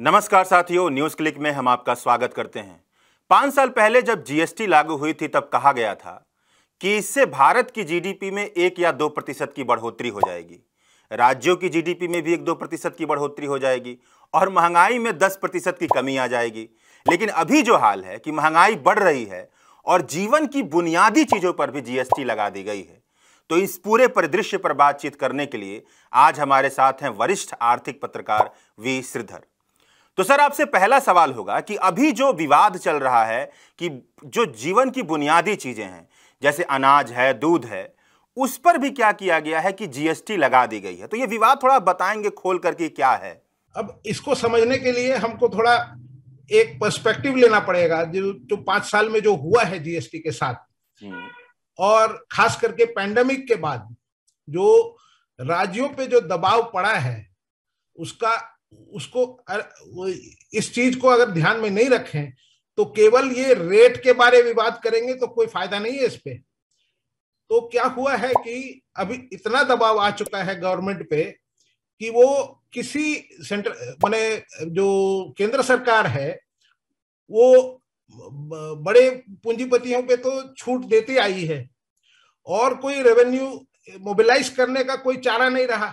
नमस्कार साथियों news click में हम आपका स्वागत करते हैं पांच साल पहले जब जीएसटी लागू हुई थी तब कहा गया था कि इससे भारत की जीडीपी में एक या दो प्रतिशत की बढ़ोतरी हो जाएगी राज्यों की जीडीपी में भी एक दो प्रतिशत की बढ़ोतरी हो जाएगी और महंगाई में दस प्रतिशत की कमी आ जाएगी लेकिन अभी जो हाल है कि महंगाई बढ़ रही है और जीवन की बुनियादी चीजों पर भी जीएसटी लगा दी गई है तो इस पूरे परिदृश्य पर बातचीत करने के लिए आज हमारे साथ हैं वरिष्ठ आर्थिक पत्रकार वी श्रीधर तो सर आपसे पहला सवाल होगा कि अभी जो विवाद चल रहा है कि जो जीवन की बुनियादी चीज़ें हैं जैसे अनाज है दूध है उस पर भी क्या किया गया है कि जीएसटी लगा दी गई है तो ये विवाद थोड़ा बताएंगे खोल करके क्या है अब इसको समझने के लिए हमको थोड़ा एक पर्सपेक्टिव लेना पड़ेगा जो जो पांच साल में जो हुआ है जीएसटी के साथ और खास करके पैंडमिक के बाद जो राज्यों पे जो दबाव पड़ा है उसका उसको इस चीज को अगर ध्यान में नहीं रखें तो केवल ये रेट के बारे में बात करेंगे तो कोई फायदा नहीं है इस पे तो क्या हुआ है कि अभी इतना दबाव आ चुका है गवर्नमेंट पे कि वो किसी सेंटर मैंने जो केंद्र सरकार है वो बड़े पूंजीपतियों पे तो छूट देती आई है और कोई रेवेन्यू मोबिलाइज करने का कोई चारा नहीं रहा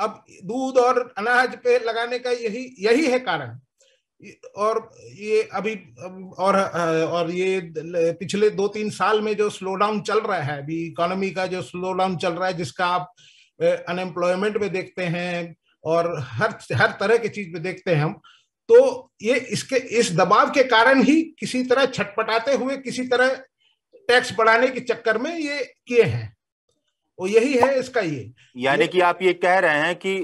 अब दूध और अनाज पे लगाने का यही यही है कारण और ये अभी और और ये पिछले दो तीन साल में जो स्लो डाउन चल रहा है अभी इकोनॉमी का जो स्लो डाउन चल रहा है जिसका आप अनएम्प्लॉयमेंट में देखते हैं और हर हर तरह की चीज में देखते हैं हम तो ये इसके इस दबाव के कारण ही किसी तरह छटपटाते हुए किसी तरह टैक्स बढ़ाने के चक्कर में ये किए हैं वो यही है इसका ये यानी कि आप ये कह रहे हैं कि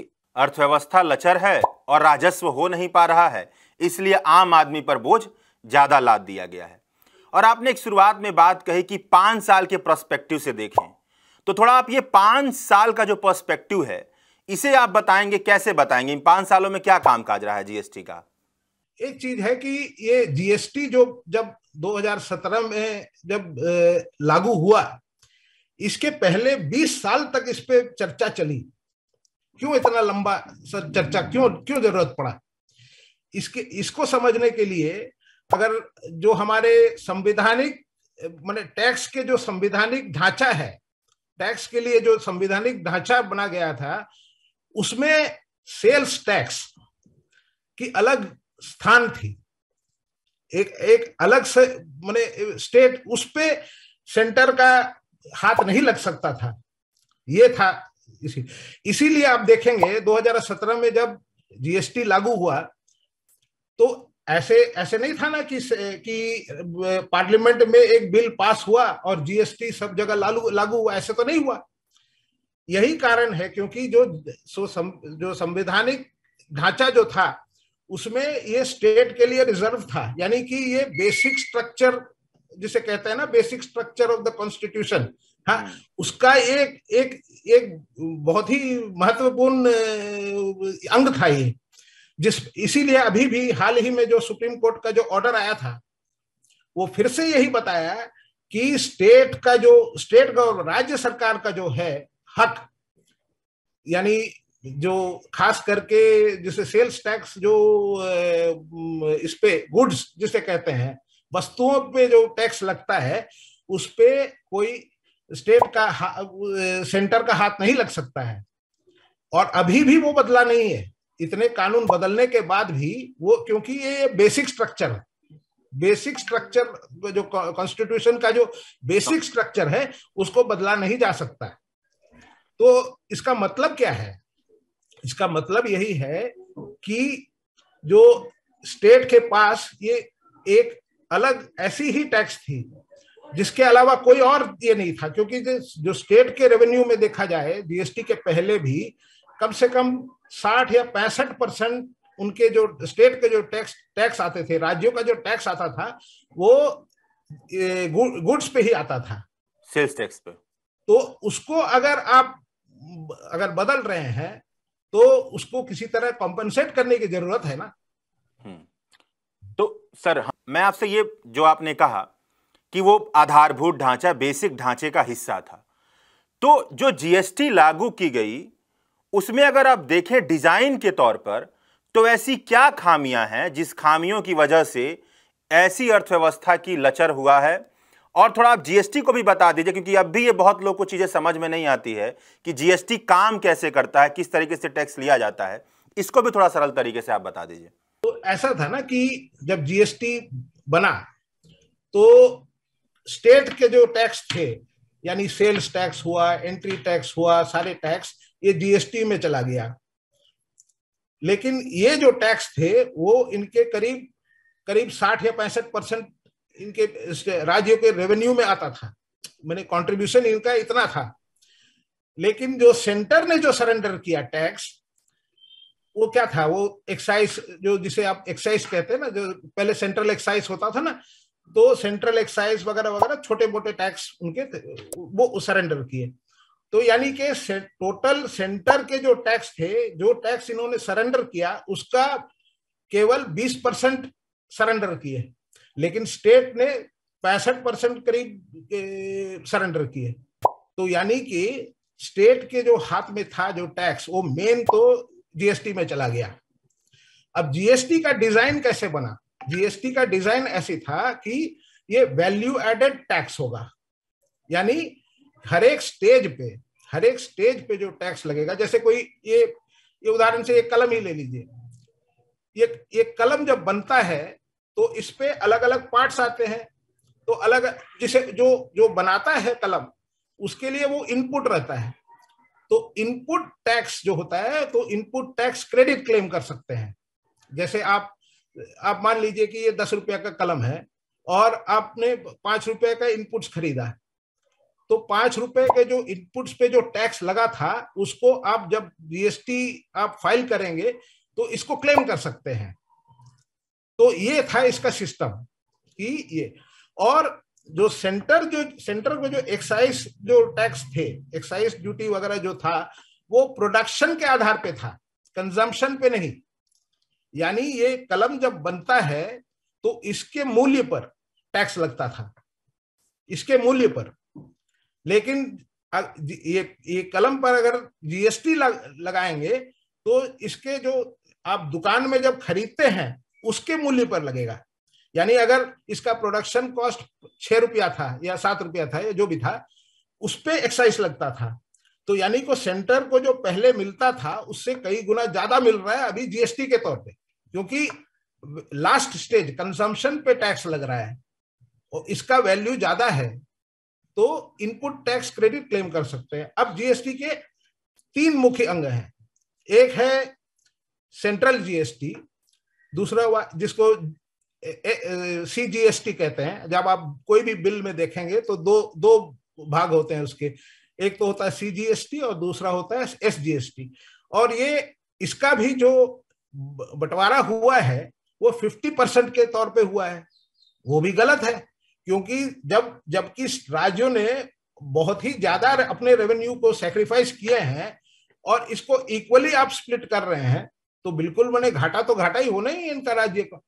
अर्थव्यवस्था लचर है और राजस्व हो नहीं पा रहा है इसलिए आम आदमी पर बोझ ज्यादा लाद दिया गया है और आपने एक शुरुआत में बात कही कि पांच साल के प्रस्पेक्टिव से देखें तो थोड़ा आप ये पांच साल का जो पर्सपेक्टिव है इसे आप बताएंगे कैसे बताएंगे इन पांच सालों में क्या काम काज रहा है जीएसटी का एक चीज है कि ये जीएसटी जो जब 2017 में जब लागू हुआ इसके पहले 20 साल तक इस पे चर्चा चली क्यों इतना लंबा चर्चा क्यों क्यों जरूरत पड़ा इसके इसको समझने के लिए अगर जो हमारे संविधानिक मैंने टैक्स के जो संविधानिक ढांचा है टैक्स के लिए जो संविधानिक ढांचा बना गया था उसमें सेल्स टैक्स की अलग स्थान थी एक एक अलग से मैंने स्टेट उस पे सेंटर का हाथ नहीं लग सकता था ये था इसी इसीलिए आप देखेंगे 2017 में जब जीएसटी लागू हुआ तो ऐसे ऐसे नहीं था ना कि कि पार्लियामेंट में एक बिल पास हुआ और जीएसटी सब जगह लागू लागू हुआ ऐसे तो नहीं हुआ यही कारण है क्योंकि जो सो सम, जो संवैधानिक ढांचा जो था उसमें ये स्टेट के लिए रिजर्व था यानी कि ये बेसिक स्ट्रक्चर जिसे कहते हैं ना basic structure of the constitution हाँ hmm. उसका एक एक एक बहुत ही महत्वपूर्ण अंग था ये जिस इसीलिए अभी भी हाल ही में जो सुप्रीम कोर्ट का जो ऑर्डर आया था वो फिर से यही बताया कि स्टेट का जो स्टेट गवर्नमेंट राज्य सरकार का जो है हक यानी जो खास करके जैसे सेल्स टैक्स जो इस पे गुड्स जिसे कहते हैं वस्तुओं पे जो टैक्स लगता है उस पे कोई स्टेट का सेंटर का हाथ नहीं लग सकता है और अभी भी वो बदला नहीं है इतने कानून बदलने के बाद भी वो क्योंकि ये बेसिक स्ट्रक्चर है बेसिक स्ट्रक्चर जो कॉन्स्टिट्यूशन का जो बेसिक स्ट्रक्चर है उसको बदला नहीं जा सकता तो इसका मतलब क्या है इसका मतलब यही है कि जो स्टेट के पास ये एक अलग ऐसी ही टैक्स थी जिसके अलावा कोई और ये नहीं था क्योंकि जो स्टेट के रेवेन्यू में देखा जाए जीएसटी के पहले भी कम से कम साठ या पैंसठ परसेंट उनके जो स्टेट के जो टैक्स टैक्स आते थे राज्यों का जो टैक्स आता था वो गुड्स पे ही आता था सेल्स टैक्स पे तो उसको अगर आप अगर बदल रहे हैं तो उसको किसी तरह कॉम्पनसेट करने की जरूरत है ना हम्म। तो सर मैं आपसे ये जो आपने कहा कि वो आधारभूत ढांचा बेसिक ढांचे का हिस्सा था तो जो जीएसटी लागू की गई उसमें अगर आप देखें डिज़ाइन के तौर पर तो ऐसी क्या खामियां हैं जिस खामियों की वजह से ऐसी अर्थव्यवस्था की लचर हुआ है और थोड़ा आप जीएसटी को भी बता दीजिए क्योंकि अब भी ये बहुत लोग को चीज़ें समझ में नहीं आती है कि जीएसटी काम कैसे करता है किस तरीके से टैक्स लिया जाता है इसको भी थोड़ा सरल तरीके से आप बता दीजिए तो ऐसा था ना कि जब जीएसटी बना तो स्टेट के जो टैक्स थे यानी सेल्स टैक्स हुआ एंट्री टैक्स हुआ सारे टैक्स ये जीएसटी में चला गया लेकिन ये जो टैक्स थे वो इनके करीब करीब साठ या पैंसठ परसेंट इनके राज्यों के रेवेन्यू में आता था मैंने कंट्रीब्यूशन इनका इतना था लेकिन जो सेंटर ने जो सरेंडर किया टैक्स वो क्या था वो एक्साइज जो जिसे आप एक्साइज कहते हैं ना जो पहले सेंट्रल एक्साइज होता था ना तो सेंट्रल एक्साइज वगैरह वगैरह छोटे मोटे टैक्स उनके वो सरेंडर किए तो यानी कि से, टोटल सेंटर के जो टैक्स थे जो टैक्स इन्होंने सरेंडर किया उसका केवल 20 परसेंट सरेंडर किए लेकिन स्टेट ने पैंसठ परसेंट करीब सरेंडर किए तो यानी कि स्टेट के जो हाथ में था जो टैक्स वो मेन तो जीएसटी में चला गया अब जीएसटी का डिजाइन कैसे बना जीएसटी का डिजाइन ऐसी था कि ये वैल्यू एडेड टैक्स होगा यानी हर एक स्टेज पे हर एक स्टेज पे जो टैक्स लगेगा जैसे कोई ये ये उदाहरण से ये कलम ही ले लीजिए ये ये कलम जब बनता है तो इस पे अलग अलग पार्ट्स आते हैं तो अलग जिसे जो जो बनाता है कलम उसके लिए वो इनपुट रहता है तो इनपुट टैक्स जो होता है तो इनपुट टैक्स क्रेडिट क्लेम कर सकते हैं जैसे आप आप मान लीजिए कि ये दस रुपया का कलम है और आपने पांच रुपए का इनपुट्स खरीदा है तो पांच रुपए के जो इनपुट्स पे जो टैक्स लगा था उसको आप जब जीएसटी आप फाइल करेंगे तो इसको क्लेम कर सकते हैं तो ये था इसका सिस्टम कि ये और जो सेंटर जो सेंटर में जो एक्साइज जो टैक्स थे एक्साइज ड्यूटी वगैरह जो था वो प्रोडक्शन के आधार पे था कंजम्पशन पे नहीं यानी ये कलम जब बनता है तो इसके मूल्य पर टैक्स लगता था इसके मूल्य पर लेकिन ये ये कलम पर अगर जीएसटी लग, लगाएंगे तो इसके जो आप दुकान में जब खरीदते हैं उसके मूल्य पर लगेगा यानी अगर इसका प्रोडक्शन कॉस्ट छह रुपया था या सात रुपया था या जो भी था उस पर एक्साइज लगता था तो यानी को सेंटर को जो पहले मिलता था उससे कई गुना ज्यादा मिल रहा है अभी जीएसटी के तौर पे क्योंकि लास्ट स्टेज कंजम्पशन पे टैक्स लग रहा है और इसका वैल्यू ज्यादा है तो इनपुट टैक्स क्रेडिट क्लेम कर सकते हैं अब जीएसटी के तीन मुख्य अंग हैं एक है सेंट्रल जीएसटी दूसरा जिसको सी जी एस टी कहते हैं जब आप कोई भी बिल में देखेंगे तो दो दो भाग होते हैं उसके एक तो होता है सी जी एस टी और दूसरा होता है एस जी एस टी और ये इसका भी जो बंटवारा हुआ है वो फिफ्टी परसेंट के तौर पे हुआ है वो भी गलत है क्योंकि जब जबकि राज्यों ने बहुत ही ज्यादा अपने रेवेन्यू को सेक्रीफाइस किए हैं और इसको इक्वली आप स्प्लिट कर रहे हैं तो बिल्कुल मैंने घाटा तो घाटा ही होना ही इनका राज्य का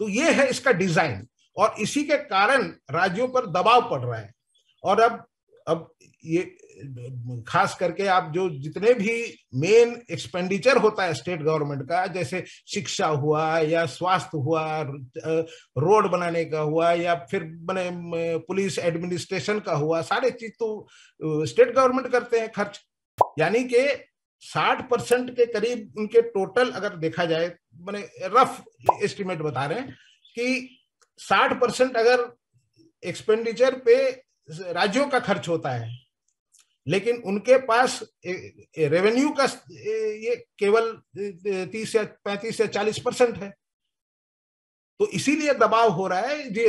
तो ये है इसका डिजाइन और इसी के कारण राज्यों पर दबाव पड़ रहा है और अब अब ये खास करके आप जो जितने भी मेन एक्सपेंडिचर होता है स्टेट गवर्नमेंट का जैसे शिक्षा हुआ या स्वास्थ्य हुआ रोड बनाने का हुआ या फिर मैंने पुलिस एडमिनिस्ट्रेशन का हुआ सारे चीज तो स्टेट गवर्नमेंट करते हैं खर्च यानी कि 60 परसेंट के करीब उनके टोटल अगर देखा जाए मैंने रफ एस्टिमेट बता रहे हैं कि 60 परसेंट अगर एक्सपेंडिचर पे राज्यों का खर्च होता है लेकिन उनके पास रेवेन्यू का ये केवल तीस या 35 या चालीस परसेंट है तो इसीलिए दबाव हो रहा है जी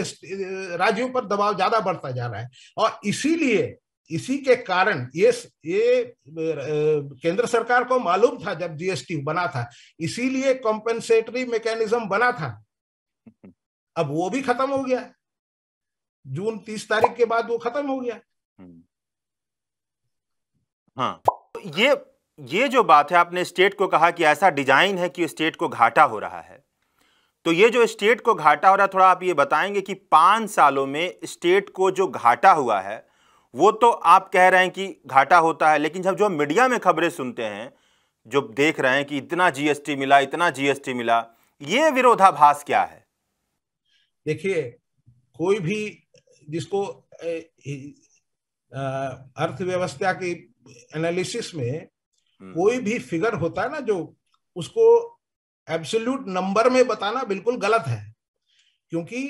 राज्यों पर दबाव ज्यादा बढ़ता जा रहा है और इसीलिए इसी के कारण ये ये केंद्र सरकार को मालूम था जब जीएसटी बना था इसीलिए कॉम्पेंसेटरी मैकेनिज्म बना था अब वो भी खत्म हो गया जून तीस तारीख के बाद वो खत्म हो गया हम्म। हाँ ये ये जो बात है आपने स्टेट को कहा कि ऐसा डिजाइन है कि स्टेट को घाटा हो रहा है तो ये जो स्टेट को घाटा हो रहा है थोड़ा आप ये बताएंगे कि पांच सालों में स्टेट को जो घाटा हुआ है वो तो आप कह रहे हैं कि घाटा होता है लेकिन जब जो मीडिया में खबरें सुनते हैं जो देख रहे हैं कि इतना जीएसटी मिला इतना जीएसटी मिला ये विरोधाभास क्या है देखिए कोई भी जिसको अर्थव्यवस्था की एनालिसिस में हम्म। कोई भी फिगर होता है ना जो उसको एब्सोल्यूट नंबर में बताना बिल्कुल गलत है क्योंकि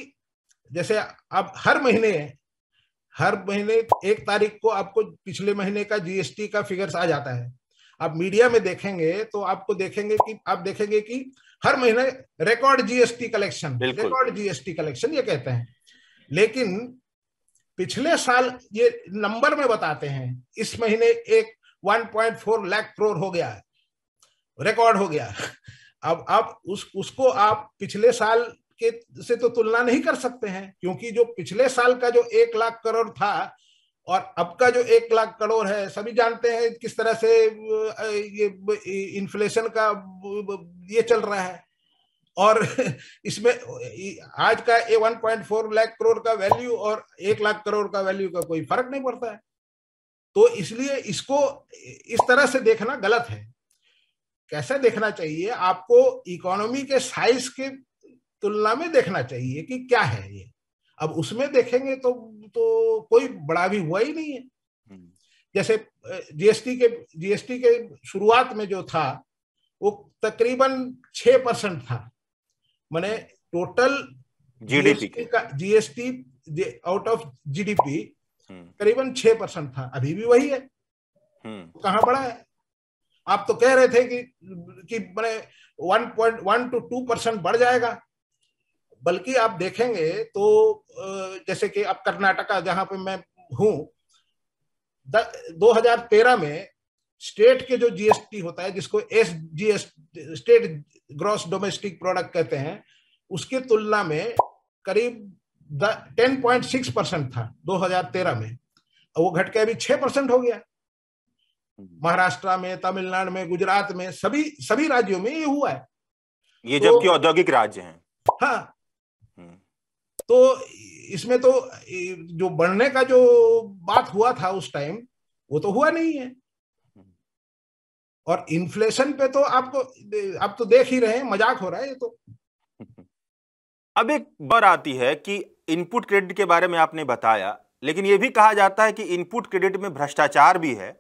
जैसे अब हर महीने हर महीने एक तारीख को आपको पिछले महीने का जीएसटी का फिगर्स आ जाता है आप मीडिया में देखेंगे तो आपको देखेंगे कि आप देखेंगे कि हर महीने record GST collection record GST collection ये कहते हैं लेकिन पिछले साल ये नंबर में बताते हैं इस महीने एक 1.4 लाख करोड़ हो गया है रिकॉर्ड हो गया अब आप उस उसको आप पिछले साल के से तो तुलना नहीं कर सकते हैं क्योंकि जो पिछले साल का जो एक लाख करोड़ था और अब का जो एक लाख करोड़ है सभी जानते हैं किस तरह से ये इन्फ्लेशन का ये चल रहा है और इसमें आज का a one point four lakh crore का वैल्यू और एक लाख करोड़ का वैल्यू का कोई फर्क नहीं पड़ता है तो इसलिए इसको इस तरह से देखना गलत है कैसे देखना चाहिए आपको इकोनॉमी के साइज के तुलना में देखना चाहिए कि क्या है ये अब उसमें देखेंगे तो तो कोई बड़ा भी हुआ ही नहीं है हम्म। जैसे जीएसटी के जीएसटी के शुरुआत में जो था वो तकरीबन छह परसेंट था मैंने टोटल जीडीपी का जीएसटी आउट ऑफ जीडीपी करीबन छह परसेंट था अभी भी वही है हम्म। तो कहा बड़ा है आप तो कह रहे थे कि कि मैंने one point one to two percent बढ़ जाएगा बल्कि आप देखेंगे तो जैसे कि अब कर्नाटका जहां पे मैं हूं 2013 में स्टेट के जो जीएसटी होता है जिसको S GS state gross domestic product कहते हैं उसकी तुलना में करीब टेन पॉइंट सिक्स परसेंट था 2013 में वो घट के अभी छह परसेंट हो गया महाराष्ट्र में तमिलनाडु में गुजरात में सभी सभी राज्यों में ये हुआ है ये तो, जबकि औद्योगिक राज्य हैं हाँ तो इसमें तो जो बढ़ने का जो बात हुआ था उस टाइम वो तो हुआ नहीं है और इन्फ्लेशन पे तो आपको आप तो देख ही रहे हैं मजाक हो रहा है ये तो अब एक बार आती है कि इनपुट क्रेडिट के बारे में आपने बताया लेकिन यह भी कहा जाता है कि इनपुट क्रेडिट में भ्रष्टाचार भी है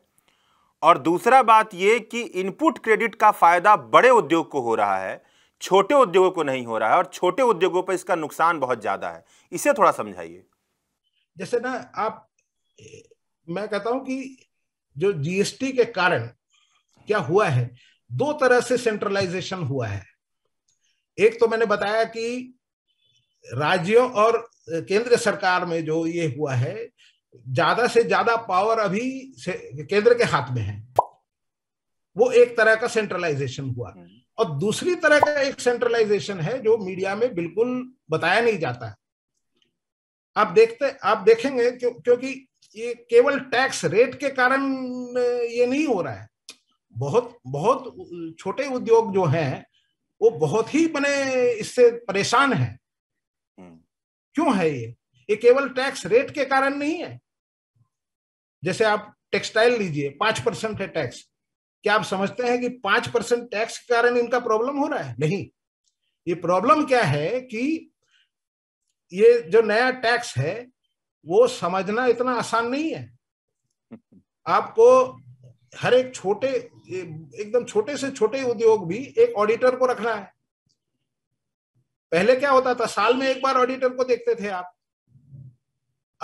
और दूसरा बात यह कि इनपुट क्रेडिट का फायदा बड़े उद्योग को हो रहा है छोटे उद्योगों को नहीं हो रहा है और छोटे उद्योगों पर इसका नुकसान बहुत ज्यादा है इसे थोड़ा समझाइए जैसे ना आप मैं कहता हूं कि जो जीएसटी के कारण क्या हुआ है दो तरह से सेंट्रलाइजेशन हुआ है एक तो मैंने बताया कि राज्यों और केंद्र सरकार में जो ये हुआ है ज्यादा से ज्यादा पावर अभी केंद्र के हाथ में है वो एक तरह का सेंट्रलाइजेशन हुआ हम्म। और दूसरी तरह का एक सेंट्रलाइजेशन है जो मीडिया में बिल्कुल बताया नहीं जाता है आप देखते आप देखेंगे क्यों, क्योंकि ये केवल टैक्स रेट के कारण ये नहीं हो रहा है बहुत बहुत छोटे उद्योग जो हैं वो बहुत ही बने इससे परेशान है हम्म। क्यों है ये ये केवल टैक्स रेट के कारण नहीं है जैसे आप टेक्सटाइल लीजिए पांच परसेंट है टैक्स क्या आप समझते हैं कि पांच परसेंट टैक्स के कारण इनका प्रॉब्लम हो रहा है नहीं ये प्रॉब्लम क्या है कि ये जो नया टैक्स है वो समझना इतना आसान नहीं है आपको हर एक छोटे एकदम छोटे से छोटे उद्योग भी एक ऑडिटर को रखना है पहले क्या होता था साल में एक बार ऑडिटर को देखते थे आप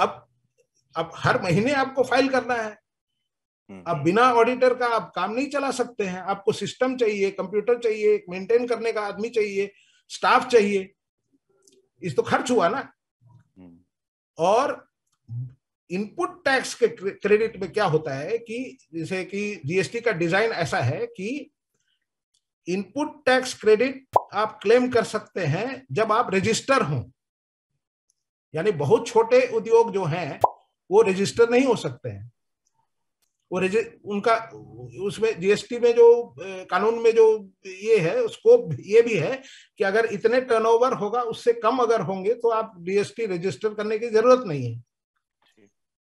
अब अब हर महीने आपको फाइल करना है हम्म। आप बिना ऑडिटर का आप काम नहीं चला सकते हैं आपको सिस्टम चाहिए कंप्यूटर चाहिए मेंटेन करने का आदमी चाहिए स्टाफ चाहिए इस तो खर्च हुआ ना हम्म। और इनपुट टैक्स के क्रेडिट में क्या होता है कि जैसे कि जीएसटी का डिजाइन ऐसा है कि इनपुट टैक्स क्रेडिट आप क्लेम कर सकते हैं जब आप रजिस्टर हो यानी बहुत छोटे उद्योग जो हैं वो रजिस्टर नहीं हो सकते हैं वो उनका उसमें जीएसटी में जो कानून में जो ये है स्कोप ये भी है कि अगर इतने टर्नओवर होगा उससे कम अगर होंगे तो आप जीएसटी रजिस्टर करने की जरूरत नहीं है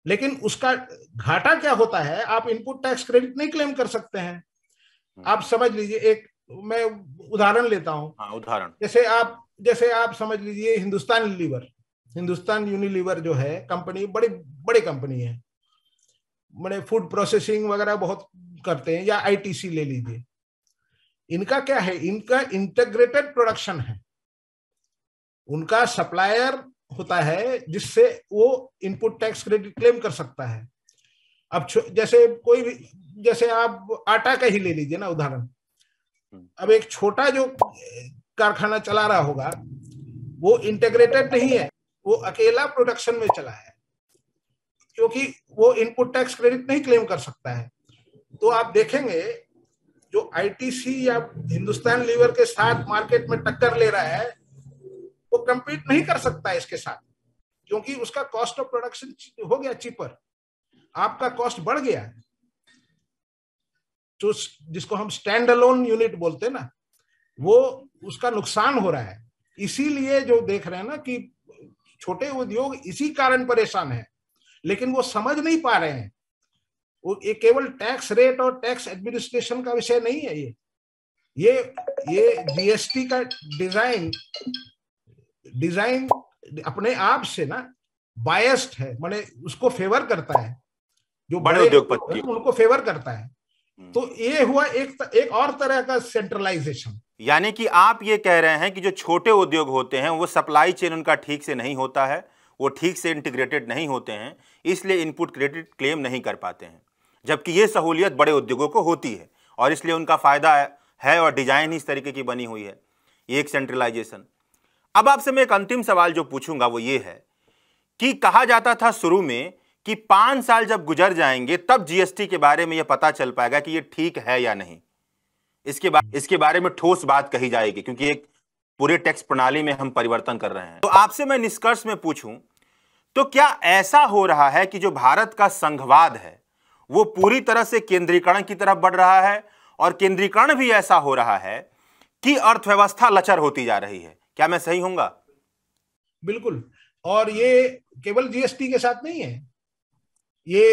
लेकिन उसका घाटा क्या होता है आप इनपुट टैक्स क्रेडिट नहीं क्लेम कर सकते हैं हम्म। आप समझ लीजिए एक मैं उदाहरण लेता हूँ हाँ, उदाहरण जैसे आप जैसे आप समझ लीजिए हिंदुस्तान लीवर हिंदुस्तान यूनिलीवर जो है कंपनी बड़ी बड़ी कंपनी है मैंने फूड प्रोसेसिंग वगैरह बहुत करते हैं या आईटीसी ले लीजिए इनका क्या है इनका इंटेग्रेटेड प्रोडक्शन है उनका सप्लायर होता है जिससे वो इनपुट टैक्स क्रेडिट क्लेम कर सकता है अब जैसे कोई भी जैसे आप आटा का ही ले लीजिए ना उदाहरण हम्म। अब एक छोटा जो कारखाना चला रहा होगा वो इंटेग्रेटेड नहीं है वो अकेला प्रोडक्शन में चला है क्योंकि वो इनपुट टैक्स क्रेडिट नहीं क्लेम कर सकता है तो आप देखेंगे जो आईटीसी या हिंदुस्तान लीवर के साथ मार्केट में टक्कर ले रहा है वो कंपीट नहीं कर सकता इसके साथ क्योंकि उसका कॉस्ट ऑफ प्रोडक्शन हो गया चीपर आपका कॉस्ट बढ़ गया जो जिसको हम स्टैंड अलोन यूनिट बोलते हैं ना वो उसका नुकसान हो रहा है इसीलिए जो देख रहे हैं ना कि छोटे उद्योग इसी कारण परेशान है लेकिन वो समझ नहीं पा रहे हैं वो ये केवल टैक्स रेट और टैक्स एडमिनिस्ट्रेशन का विषय नहीं है ये ये ये जीएसटी का डिजाइन डिजाइन अपने आप से ना बायस्ड है माने उसको फेवर करता है जो बड़े उद्योगपति उनको फेवर करता है हम्म। तो ये हुआ एक एक और तरह का सेंट्रलाइजेशन यानी कि आप ये कह रहे हैं कि जो छोटे उद्योग होते हैं वो सप्लाई चेन उनका ठीक से नहीं होता है वो ठीक से इंटीग्रेटेड नहीं होते हैं इसलिए इनपुट क्रेडिट क्लेम नहीं कर पाते हैं जबकि ये सहूलियत बड़े उद्योगों को होती है और इसलिए उनका फ़ायदा है और डिजाइन इस तरीके की बनी हुई है ये एक सेंट्रलाइजेशन अब आपसे मैं एक अंतिम सवाल जो पूछूंगा वो ये है कि कहा जाता था शुरू में कि पाँच साल जब गुजर जाएंगे तब जीएसटी के बारे में यह पता चल पाएगा कि ये ठीक है या नहीं इसके बारे इसके बारे में ठोस बात कही जाएगी क्योंकि एक पूरे टैक्स प्रणाली में हम परिवर्तन कर रहे हैं तो आपसे मैं निष्कर्ष में पूछूं तो क्या ऐसा हो रहा है कि जो भारत का संघवाद है वो पूरी तरह से केंद्रीकरण की तरफ बढ़ रहा है और केंद्रीकरण भी ऐसा हो रहा है कि अर्थव्यवस्था लचर होती जा रही है क्या मैं सही हूंगा बिल्कुल और ये केवल जीएसटी के साथ नहीं है ये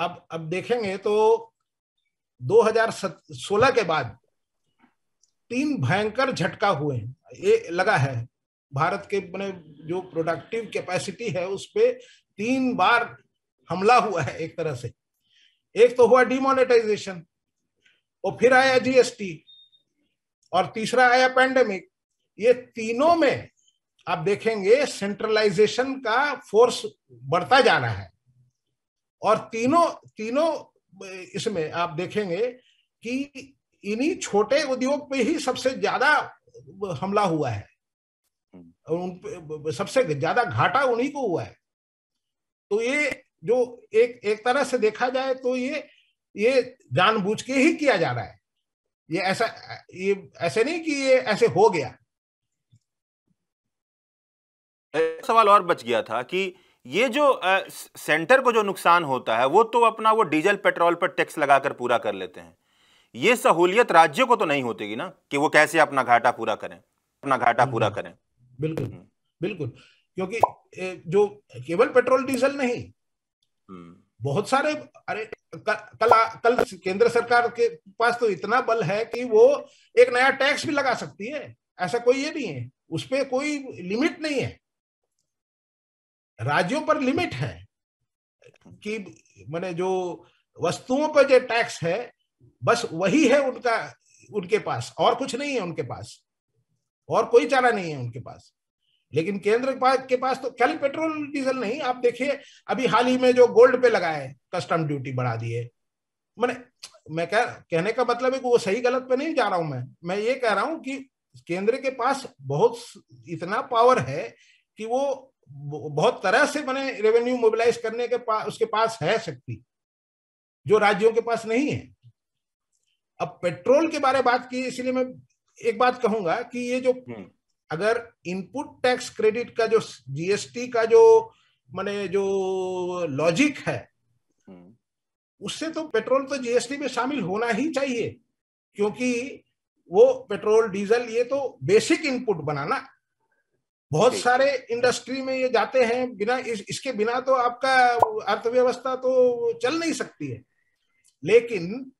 अब अब देखेंगे तो 2016 के बाद तीन भयंकर झटका हुए हैं ये लगा है भारत के अपने जो प्रोडक्टिव कैपेसिटी है उस पर तीन बार हमला हुआ है एक तरह से एक तो हुआ डिमोनेटाइजेशन और फिर आया जीएसटी और तीसरा आया पैंडेमिक ये तीनों में आप देखेंगे सेंट्रलाइजेशन का फोर्स बढ़ता जा रहा है और तीनों तीनों इसमें आप देखेंगे कि इन्हीं छोटे उद्योग पे ही सबसे ज्यादा हमला हुआ है हम्म। और उन सबसे ज्यादा घाटा उन्हीं को हुआ है तो ये जो एक एक तरह से देखा जाए तो ये ये जानबूझ के ही किया जा रहा है ये ऐसा ये ऐसे नहीं कि ये ऐसे हो गया सवाल और बच गया था कि ये जो आ, सेंटर को जो नुकसान होता है वो तो अपना वो डीजल पेट्रोल पर टैक्स लगाकर पूरा कर लेते हैं ये सहूलियत राज्यों को तो नहीं होती ना कि वो कैसे अपना घाटा पूरा करें अपना घाटा पूरा करें बिल्कुल हम्म। बिल्कुल क्योंकि जो केवल पेट्रोल डीजल नहीं हम्म। बहुत सारे अरे कल कल केंद्र सरकार के पास तो इतना बल है कि वो एक नया टैक्स भी लगा सकती है ऐसा कोई ये नहीं है उस पर कोई लिमिट नहीं है राज्यों पर लिमिट है कि मैंने जो वस्तुओं पर जो टैक्स है बस वही है उनका उनके पास और कुछ नहीं है उनके पास और कोई चारा नहीं है उनके पास लेकिन केंद्र के पास तो खाली पेट्रोल डीजल नहीं आप देखिए अभी हाल ही में जो गोल्ड पे लगाए कस्टम ड्यूटी बढ़ा दिए मैंने मैं कह कहने का मतलब है कि वो सही गलत पे नहीं जा रहा हूं मैं मैं ये कह रहा हूं कि केंद्र के पास बहुत इतना पावर है कि वो बहुत तरह से मैंने रेवेन्यू मोबिलाइज करने के पास उसके पास है शक्ति जो राज्यों के पास नहीं है अब पेट्रोल के बारे बात की इसलिए मैं एक बात कहूंगा कि ये जो हम्म। अगर इनपुट टैक्स क्रेडिट का जो जीएसटी का जो माने जो लॉजिक है हम्म। उससे तो पेट्रोल तो जीएसटी में शामिल होना ही चाहिए क्योंकि वो पेट्रोल डीजल ये तो बेसिक इनपुट बनाना बहुत सारे इंडस्ट्री में ये जाते हैं बिना इस, इसके बिना तो आपका अर्थव्यवस्था तो चल नहीं सकती है लेकिन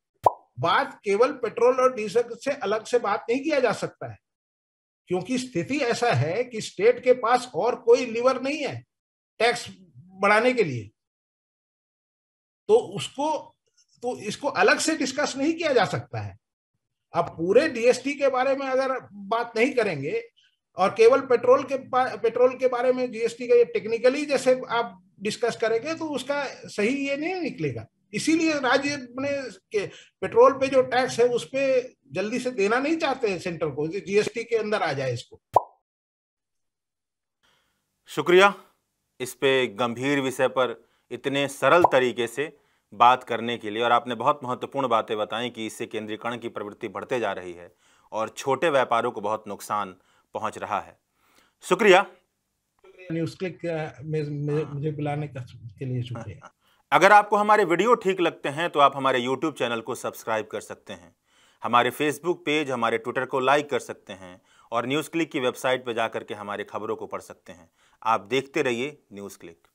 बात केवल पेट्रोल और डीजल से अलग से बात नहीं किया जा सकता है क्योंकि स्थिति ऐसा है कि स्टेट के पास और कोई लीवर नहीं है टैक्स बढ़ाने के लिए तो उसको तो इसको अलग से डिस्कस नहीं किया जा सकता है अब पूरे डीएसटी के बारे में अगर बात नहीं करेंगे और केवल पेट्रोल के पेट्रोल के बारे में जीएसटी का ये टेक्निकली जैसे आप डिस्कस करेंगे तो उसका सही ये नहीं निकलेगा इसीलिए राज्य अपने पेट्रोल पे जो टैक्स है उस पर जल्दी से देना नहीं चाहते हैं सेंटर को जीएसटी के अंदर आ जाए इसको शुक्रिया इस पे गंभीर विषय पर इतने सरल तरीके से बात करने के लिए और आपने बहुत महत्वपूर्ण बातें बताई कि इससे केंद्रीकरण की प्रवृत्ति बढ़ते जा रही है और छोटे व्यापारों को बहुत नुकसान पहुंच रहा है शुक्रिया न्यूज क्लिक मुझे बुलाने के लिए शुक्रिया अगर आपको हमारे वीडियो ठीक लगते हैं तो आप हमारे यूट्यूब चैनल को सब्सक्राइब कर सकते हैं हमारे फेसबुक पेज हमारे ट्विटर को लाइक कर सकते हैं और न्यूज़ क्लिक की वेबसाइट पर जा के हमारे खबरों को पढ़ सकते हैं आप देखते रहिए न्यूज़ क्लिक